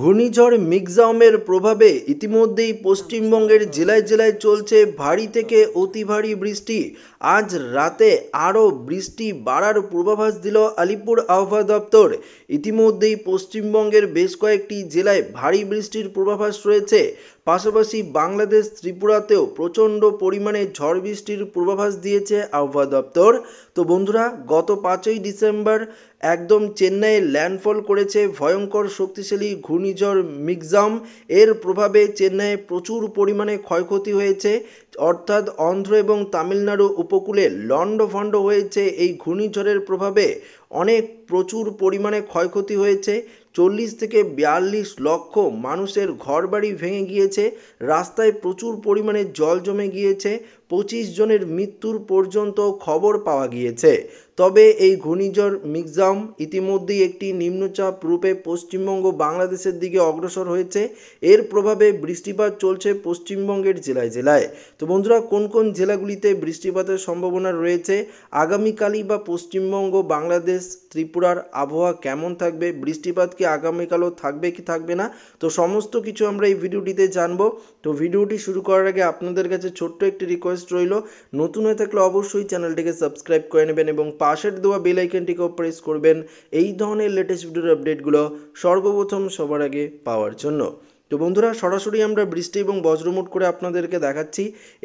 ঘূর্ণিঝড় মিগজামের প্রভাবে ইতিমধ্যেই পশ্চিমবঙ্গের জেলায় জেলায় চলছে ভারী থেকে অতি ভারী বৃষ্টি আজ রাতে আরও বৃষ্টি বাড়ার পূর্বাভাস দিল আলিপুর আবহাওয়া দপ্তর ইতিমধ্যেই পশ্চিমবঙ্গের বেশ কয়েকটি জেলায় ভারী বৃষ্টির পূর্বাভাস রয়েছে পাশাপাশি বাংলাদেশ ত্রিপুরাতেও প্রচণ্ড পরিমাণে ঝড় বৃষ্টির পূর্বাভাস দিয়েছে আবহাওয়া দপ্তর তো বন্ধুরা গত পাঁচই ডিসেম্বর একদম চেন্নাইয়ে ল্যান্ডফল করেছে ভয়ঙ্কর শক্তিশালী ঘূর্ণিঝড় মিগজাম এর প্রভাবে চেন্নাইয়ে প্রচুর পরিমাণে ক্ষয়ক্ষতি হয়েছে অর্থাৎ অন্ধ্র এবং তামিলনাড়ু উপকূলে লণ্ডভণ্ড হয়েছে এই ঘূর্ণিঝড়ের প্রভাবে অনেক প্রচুর পরিমাণে ক্ষয়ক্ষতি হয়েছে চল্লিশ থেকে বিয়াল্লিশ লক্ষ মানুষের ঘরবাড়ি ভেঙে গিয়েছে রাস্তায় প্রচুর পরিমাণে জল জমে গিয়েছে পঁচিশ জনের মৃত্যুর পর্যন্ত খবর পাওয়া গিয়েছে তবে এই ঘূর্ণিঝড় মিকজাম ইতিমধ্যেই একটি নিম্নচাপ রূপে পশ্চিমবঙ্গ বাংলাদেশের দিকে অগ্রসর হয়েছে এর প্রভাবে বৃষ্টিপাত চলছে পশ্চিমবঙ্গের জেলায় জেলায় তো বন্ধুরা কোন কোন জেলাগুলিতে বৃষ্টিপাতের সম্ভাবনা রয়েছে আগামীকালই বা পশ্চিমবঙ্গ বাংলাদেশ ত্রিপুরার আবহাওয়া কেমন থাকবে বৃষ্টিপাত কি আগামীকালও থাকবে কি থাকবে না তো সমস্ত কিছু আমরা এই ভিডিওটিতে জানবো তো ভিডিওটি শুরু করার আগে আপনাদের কাছে ছোট্ট একটি রিকোয়েস্ট রিকোয়েস্ট রইল নতুন হয়ে থাকলে অবশ্যই চ্যানেলটিকে সাবস্ক্রাইব করে নেবেন এবং পাশের দেওয়া বেলাইকনটিকেও প্রেস করবেন এই ধরনের লেটেস্ট ভিডিওর আপডেটগুলো সর্বপ্রথম সবার আগে পাওয়ার জন্য তো বন্ধুরা সরাসরি আমরা বৃষ্টি এবং বজ্রমুট করে আপনাদেরকে দেখাচ্ছি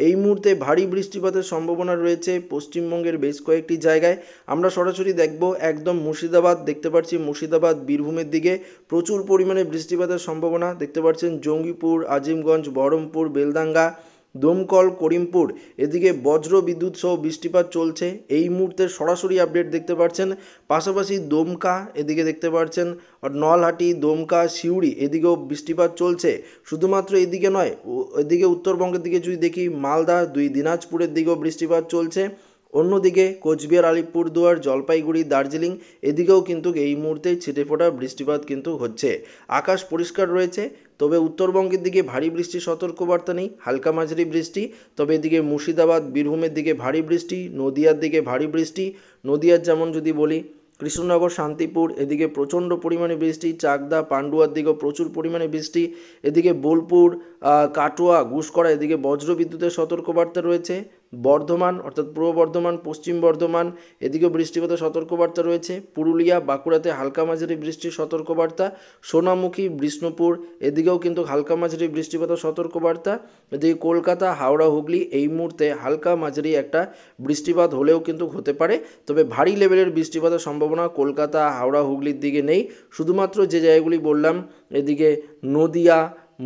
এই মুহূর্তে ভারী বৃষ্টিপাতের সম্ভাবনা রয়েছে পশ্চিমবঙ্গের বেশ কয়েকটি জায়গায় আমরা সরাসরি দেখব একদম মুর্শিদাবাদ দেখতে পাচ্ছি মুর্শিদাবাদ বীরভূমের দিকে প্রচুর পরিমাণে বৃষ্টিপাতের সম্ভাবনা দেখতে পাচ্ছেন জঙ্গিপুর আজিমগঞ্জ বহরমপুর বেলদাঙ্গা দমকল করিমপুর এদিকে বজ্র বিদ্যুৎ সহ বৃষ্টিপাত চলছে এই মুহূর্তে সরাসরি আপডেট দেখতে পাচ্ছেন পাশাপাশি দমকা এদিকে দেখতে পাচ্ছেন নলহাটি দমকা সিউড়ি এদিকেও বৃষ্টিপাত চলছে শুধুমাত্র এদিকে নয় এদিকে উত্তরবঙ্গের দিকে যদি দেখি মালদা দুই দিনাজপুরের দিকেও বৃষ্টিপাত চলছে অন্যদিকে কোচবিহার আলিপুরদুয়ার জলপাইগুড়ি দার্জিলিং এদিকেও কিন্তু এই মুহূর্তে ফোটা বৃষ্টিপাত কিন্তু হচ্ছে আকাশ পরিষ্কার রয়েছে তবে উত্তরবঙ্গের দিকে ভারী বৃষ্টির সতর্কবার্তা নেই হালকা মাঝারি বৃষ্টি তবে এদিকে মুর্শিদাবাদ বীরভূমের দিকে ভারী বৃষ্টি নদিয়ার দিকে ভারী বৃষ্টি নদিয়ার যেমন যদি বলি কৃষ্ণনগর শান্তিপুর এদিকে প্রচণ্ড পরিমাণে বৃষ্টি চাকদা পাণ্ডুয়ার দিকেও প্রচুর পরিমাণে বৃষ্টি এদিকে বোলপুর কাটোয়া ঘুষকরা এদিকে বজ্রবিদ্যুতের সতর্কবার্তা রয়েছে বর্ধমান অর্থাৎ পূর্ব বর্ধমান পশ্চিম বর্ধমান এদিকেও বৃষ্টিপাত সতর্কবার্তা রয়েছে পুরুলিয়া বাঁকুড়াতে হালকা মাঝারি বৃষ্টির সতর্কবার্তা সোনামুখী বিষ্ণুপুর এদিকেও কিন্তু হালকা মাঝারি বৃষ্টিপাত সতর্কবার্তা এদিকে কলকাতা হাওড়া হুগলি এই মুহূর্তে হালকা মাঝারি একটা বৃষ্টিপাত হলেও কিন্তু হতে পারে তবে ভারী লেভেলের বৃষ্টিপাতের সম্ভাবনা কলকাতা হাওড়া হুগলির দিকে নেই শুধুমাত্র যে জায়গাগুলি বললাম এদিকে নদিয়া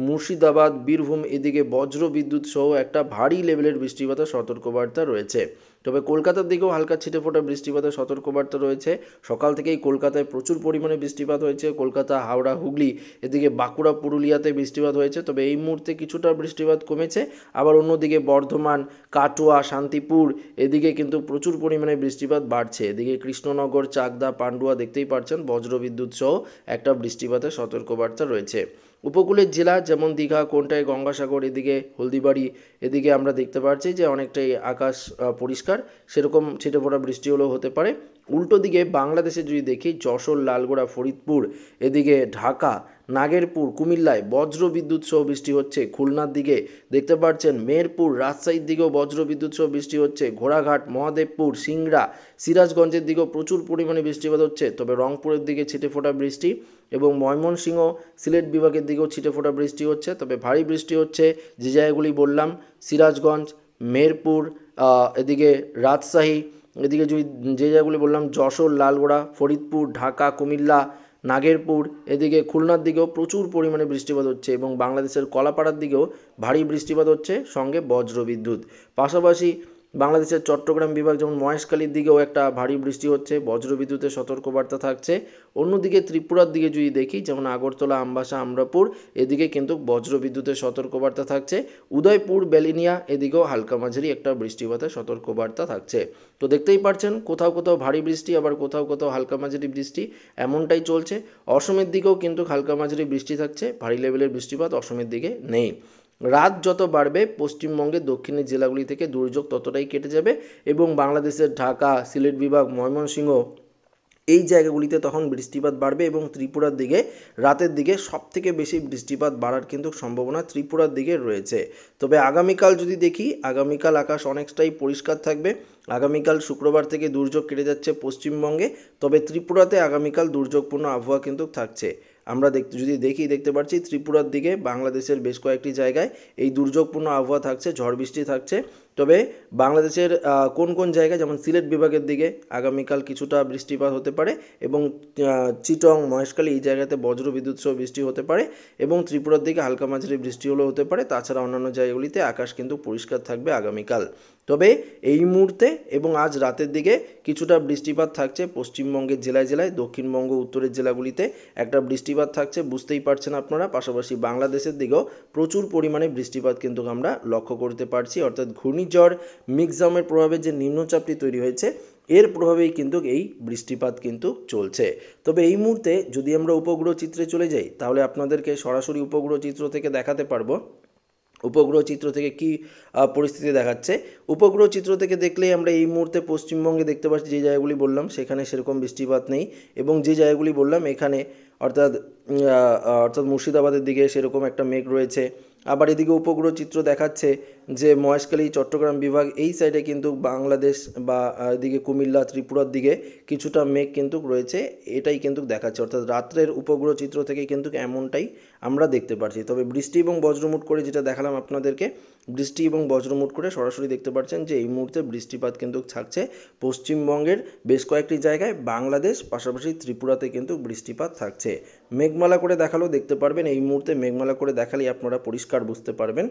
মুর্শিদাবাদ বীরভূম এদিকে বজ্র বিদ্যুৎ সহ একটা ভারী লেভেলের বৃষ্টিপাতের সতর্কবার্তা রয়েছে তবে কলকাতার দিকেও হালকা ছিটেফোটা বৃষ্টিপাতের সতর্কবার্তা রয়েছে সকাল থেকেই কলকাতায় প্রচুর পরিমাণে বৃষ্টিপাত হয়েছে কলকাতা হাওড়া হুগলি এদিকে বাঁকুড়া পুরুলিয়াতে বৃষ্টিপাত হয়েছে তবে এই মুহূর্তে কিছুটা বৃষ্টিপাত কমেছে আবার অন্যদিকে বর্ধমান কাটোয়া শান্তিপুর এদিকে কিন্তু প্রচুর পরিমাণে বৃষ্টিপাত বাড়ছে এদিকে কৃষ্ণনগর চাকদা পান্ডুয়া দেখতেই পাচ্ছেন বিদ্যুৎ সহ একটা বৃষ্টিপাতের সতর্কবার্তা রয়েছে উপকূলের জেলা যেমন দীঘা কোনটায় গঙ্গাসাগর এদিকে হলদিবাড়ি এদিকে আমরা দেখতে পাচ্ছি যে অনেকটাই আকাশ পরিষ্কার সেরকম ছিটে পড়া বৃষ্টি হলেও হতে পারে উল্টো দিকে বাংলাদেশে যদি দেখি যশোর লালগোড়া ফরিদপুর এদিকে ঢাকা নাগেরপুর কুমিল্লায় বজ্র বিদ্যুৎ সহ বৃষ্টি হচ্ছে খুলনার দিকে দেখতে পাচ্ছেন মেরপুর রাজশাহীর দিকেও বজ্র বিদ্যুৎ সহ বৃষ্টি হচ্ছে ঘোড়াঘাট মহাদেবপুর সিংড়া সিরাজগঞ্জের দিকেও প্রচুর পরিমাণে বৃষ্টিপাত হচ্ছে তবে রংপুরের দিকে ছিটে ফোটা বৃষ্টি এবং ময়মনসিংহ সিলেট বিভাগের দিকেও ছিটেফোটা বৃষ্টি হচ্ছে তবে ভারী বৃষ্টি হচ্ছে যে জায়গাগুলি বললাম সিরাজগঞ্জ মেরপুর এদিকে রাজশাহী এদিকে যদি যে জায়গাগুলি বললাম যশোর লালগোড়া ফরিদপুর ঢাকা কুমিল্লা নাগেরপুর এদিকে খুলনার দিকেও প্রচুর পরিমাণে বৃষ্টিপাত হচ্ছে এবং বাংলাদেশের কলাপাড়ার দিকেও ভারী বৃষ্টিপাত হচ্ছে সঙ্গে বজ্রবিদ্যুৎ পাশাপাশি বাংলাদেশের চট্টগ্রাম বিভাগ যেমন মহেশখালীর দিকেও একটা ভারী বৃষ্টি হচ্ছে বজ্রবিদ্যুতের সতর্কবার্তা থাকছে অন্যদিকে ত্রিপুরার দিকে যদি দেখি যেমন আগরতলা আমবাসা আমরাপুর এদিকে কিন্তু বজ্রবিদ্যুতের সতর্কবার্তা থাকছে উদয়পুর বেলিনিয়া এদিকেও হালকা মাঝারি একটা বৃষ্টিপাতের সতর্কবার্তা থাকছে তো দেখতেই পারছেন কোথাও কোথাও ভারী বৃষ্টি আবার কোথাও কোথাও হালকা মাঝারি বৃষ্টি এমনটাই চলছে অসমের দিকেও কিন্তু হালকা মাঝারি বৃষ্টি থাকছে ভারী লেভেলের বৃষ্টিপাত অসমের দিকে নেই রাত যত বাড়বে পশ্চিমবঙ্গের দক্ষিণের জেলাগুলি থেকে দুর্যোগ ততটাই কেটে যাবে এবং বাংলাদেশের ঢাকা সিলেট বিভাগ ময়মনসিংহ এই জায়গাগুলিতে তখন বৃষ্টিপাত বাড়বে এবং ত্রিপুরার দিকে রাতের দিকে সবথেকে বেশি বৃষ্টিপাত বাড়ার কিন্তু সম্ভাবনা ত্রিপুরার দিকে রয়েছে তবে আগামীকাল যদি দেখি আগামীকাল আকাশ অনেকটাই পরিষ্কার থাকবে আগামীকাল শুক্রবার থেকে দুর্যোগ কেটে যাচ্ছে পশ্চিমবঙ্গে তবে ত্রিপুরাতে আগামীকাল দুর্যোগপূর্ণ আবহাওয়া কিন্তু থাকছে আমরা দেখতে যদি দেখি দেখতে পাচ্ছি ত্রিপুরার দিকে বাংলাদেশের বেশ কয়েকটি জায়গায় এই দুর্যোগপূর্ণ আবহাওয়া থাকছে ঝড় বৃষ্টি থাকছে তবে বাংলাদেশের কোন কোন জায়গায় যেমন সিলেট বিভাগের দিকে আগামীকাল কিছুটা বৃষ্টিপাত হতে পারে এবং চিটং মহেশখালী এই জায়গাতে বজ্র বিদ্যুৎ সহ বৃষ্টি হতে পারে এবং ত্রিপুরার দিকে হালকা মাঝারি বৃষ্টি হলেও হতে পারে তাছাড়া অন্যান্য জায়গাগুলিতে আকাশ কিন্তু পরিষ্কার থাকবে আগামীকাল তবে এই মুহূর্তে এবং আজ রাতের দিকে কিছুটা বৃষ্টিপাত থাকছে পশ্চিমবঙ্গের জেলায় জেলায় দক্ষিণবঙ্গ উত্তরের জেলাগুলিতে একটা বৃষ্টিপাত থাকছে বুঝতেই পারছেন আপনারা পাশাপাশি বাংলাদেশের দিকেও প্রচুর পরিমাণে বৃষ্টিপাত কিন্তু আমরা লক্ষ্য করতে পারছি অর্থাৎ ঘূর্ণিঝড় মিক্সামের প্রভাবে যে নিম্নচাপটি তৈরি হয়েছে এর প্রভাবেই কিন্তু এই বৃষ্টিপাত কিন্তু চলছে তবে এই মুহূর্তে যদি আমরা উপগ্রহ চিত্রে চলে যাই তাহলে আপনাদেরকে সরাসরি উপগ্রহ চিত্র থেকে দেখাতে পারবো উপগ্রহ চিত্র থেকে কি পরিস্থিতি দেখাচ্ছে উপগ্রহ চিত্র থেকে দেখলেই আমরা এই মুহূর্তে পশ্চিমবঙ্গে দেখতে পাচ্ছি যে জায়গাগুলি বললাম সেখানে সেরকম বৃষ্টিপাত নেই এবং যে জায়গাগুলি বললাম এখানে অর্থাৎ অর্থাৎ মুর্শিদাবাদের দিকে সেরকম একটা মেঘ রয়েছে আবার এদিকে উপগ্রহ চিত্র দেখাচ্ছে যে মহেশখালী চট্টগ্রাম বিভাগ এই সাইডে কিন্তু বাংলাদেশ বা এদিকে কুমিল্লা ত্রিপুরার দিকে কিছুটা মেঘ কিন্তু রয়েছে এটাই কিন্তু দেখাচ্ছে অর্থাৎ রাত্রের উপগ্রহ চিত্র থেকে কিন্তু এমনটাই আমরা দেখতে পাচ্ছি তবে বৃষ্টি এবং বজ্রমুট করে যেটা দেখালাম আপনাদেরকে বৃষ্টি এবং বজ্রমুট করে সরাসরি দেখতে পাচ্ছেন যে এই মুহূর্তে বৃষ্টিপাত কিন্তু থাকছে পশ্চিমবঙ্গের বেশ কয়েকটি জায়গায় বাংলাদেশ পাশাপাশি ত্রিপুরাতে কিন্তু বৃষ্টিপাত থাকছে মেঘমালা করে দেখালেও দেখতে পারবেন এই মুহূর্তে মেঘমালা করে দেখালেই আপনারা পরিষ্কার বুঝতে পারবেন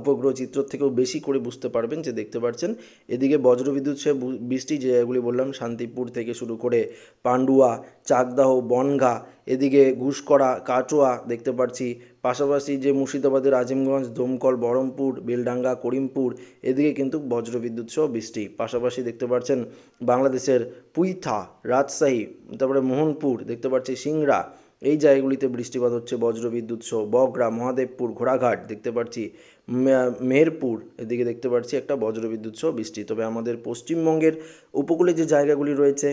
উপগ্রহ চিত্র থেকেও বেশি করে বুঝতে পারবেন যে দেখতে পাচ্ছেন এদিকে বজ্রবিদ্যুৎ সে বৃষ্টি যে জায়গাগুলি বললাম শান্তিপুর থেকে শুরু করে পান্ডুয়া চাকদাহ বনগা এদিকে ঘুষকড়া কাটোয়া দেখতে পাচ্ছি পাশাপাশি যে মুর্শিদাবাদের আজিমগঞ্জ দমকল বহরমপুর বেলডাঙ্গা করিমপুর এদিকে কিন্তু বজ্রবিদ্যুৎ সহ বৃষ্টি পাশাপাশি দেখতে পাচ্ছেন বাংলাদেশের পুইথা রাজশাহী তারপরে মোহনপুর দেখতে পাচ্ছি সিংড়া এই জায়গাগুলিতে বৃষ্টিপাত হচ্ছে বজ্রবিদ্যুৎ সহ বগরা মহাদেবপুর ঘোড়াঘাট দেখতে পাচ্ছি মেহেরপুর এদিকে দেখতে পাচ্ছি একটা বজ্রবিদ্যুৎ সহ বৃষ্টি তবে আমাদের পশ্চিমবঙ্গের উপকূলে যে জায়গাগুলি রয়েছে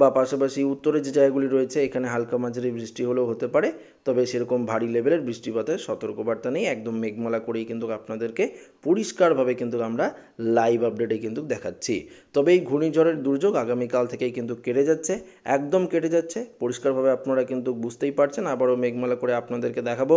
বা পাশাপাশি উত্তরে যে জায়গাগুলি রয়েছে এখানে হালকা মাঝারি বৃষ্টি হলেও হতে পারে তবে সেরকম ভারী লেভেলের বৃষ্টিপাতের সতর্কবার্তা নেই একদম মেঘমালা করেই কিন্তু আপনাদেরকে পরিষ্কারভাবে কিন্তু আমরা লাইভ আপডেটে কিন্তু দেখাচ্ছি তবে এই ঘূর্ণিঝড়ের দুর্যোগ আগামীকাল থেকেই কিন্তু কেটে যাচ্ছে একদম কেটে যাচ্ছে পরিষ্কারভাবে আপনারা কিন্তু বুঝতেই পারছেন আবারও মেঘমালা করে আপনাদেরকে দেখাবো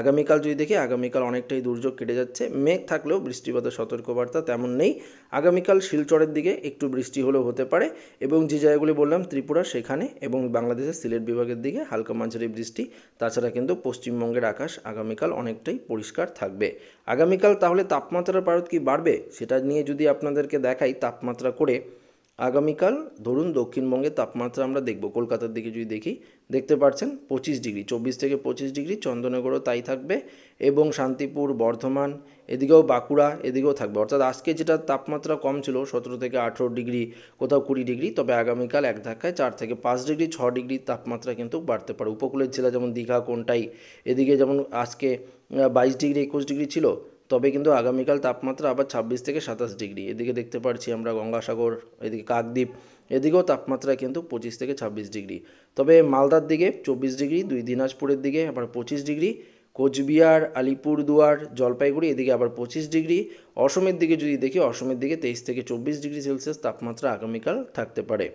আগামীকাল যদি দেখি আগামীকাল অনেকটাই দুর্যোগ কেটে যাচ্ছে মেঘ থাকলেও বৃষ্টিপাতের সতর্কবার্তা তেমন নেই আগামীকাল শিলচরের দিকে একটু বৃষ্টি হলেও হতে পারে এবং যে জায়গাগুলি করলাম ত্রিপুরা সেখানে এবং বাংলাদেশের সিলেট বিভাগের দিকে হালকা মাঝারি বৃষ্টি তাছাড়া কিন্তু পশ্চিমবঙ্গের আকাশ আগামীকাল অনেকটাই পরিষ্কার থাকবে আগামীকাল তাহলে তাপমাত্রার পারদ কি বাড়বে সেটা নিয়ে যদি আপনাদেরকে দেখাই তাপমাত্রা করে আগামীকাল ধরুন দক্ষিণবঙ্গের তাপমাত্রা আমরা দেখব কলকাতার দিকে যদি দেখি দেখতে পাচ্ছেন পঁচিশ ডিগ্রি চব্বিশ থেকে পঁচিশ ডিগ্রি চন্দননগরও তাই থাকবে এবং শান্তিপুর বর্ধমান এদিকেও বাঁকুড়া এদিকেও থাকবে অর্থাৎ আজকে যেটা তাপমাত্রা কম ছিল সতেরো থেকে আঠেরো ডিগ্রি কোথাও কুড়ি ডিগ্রি তবে আগামীকাল এক ধাক্কায় চার থেকে পাঁচ ডিগ্রি ছ ডিগ্রি তাপমাত্রা কিন্তু বাড়তে পারে উপকূলের জেলা যেমন দীঘা কোনটাই এদিকে যেমন আজকে বাইশ ডিগ্রি একুশ ডিগ্রি ছিল তবে কিন্তু আগামীকাল তাপমাত্রা আবার ছাব্বিশ থেকে সাতাশ ডিগ্রি এদিকে দেখতে পারছি আমরা গঙ্গাসাগর এদিকে কাকদ্বীপ এদিকেও তাপমাত্রা কিন্তু পঁচিশ থেকে ছাব্বিশ ডিগ্রি তবে মালদার দিকে চব্বিশ ডিগ্রি দুই দিনাজপুরের দিকে আবার পঁচিশ ডিগ্রি কোচবিহার আলিপুরদুয়ার জলপাইগুড়ি এদিকে আবার পঁচিশ ডিগ্রি অসমের দিকে যদি দেখি অসমের দিকে তেইশ থেকে চব্বিশ ডিগ্রি সেলসিয়াস তাপমাত্রা আগামীকাল থাকতে পারে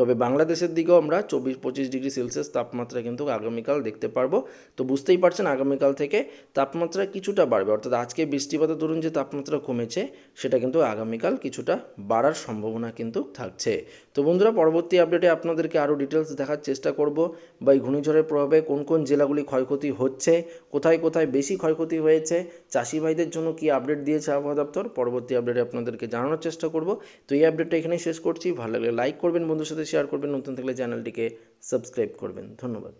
তবে বাংলাদেশের দিকেও আমরা চব্বিশ পঁচিশ ডিগ্রি সেলসিয়াস তাপমাত্রা কিন্তু আগামীকাল দেখতে পারবো তো বুঝতেই পারছেন আগামীকাল থেকে তাপমাত্রা কিছুটা বাড়বে অর্থাৎ আজকে বৃষ্টিপাতের ধরুন যে তাপমাত্রা কমেছে সেটা কিন্তু আগামীকাল কিছুটা বাড়ার সম্ভাবনা কিন্তু থাকছে তো বন্ধুরা পরবর্তী আপডেটে আপনাদেরকে আরও ডিটেলস দেখার চেষ্টা করব বা এই ঘূর্ণিঝড়ের প্রভাবে কোন কোন জেলাগুলি ক্ষয়ক্ষতি হচ্ছে কোথায় কোথায় বেশি ক্ষয়ক্ষতি হয়েছে চাষি ভাইদের জন্য কি আপডেট দিয়েছে আবহাওয়া দপ্তর পরবর্তী আপডেটে আপনাদেরকে জানানোর চেষ্টা করব তো এই আপডেটটা এখানেই শেষ করছি ভালো লাগলে লাইক করবেন বন্ধুর সাথে শেয়ার করবেন নতুন থাকলে চ্যানেলটিকে সাবস্ক্রাইব করবেন ধন্যবাদ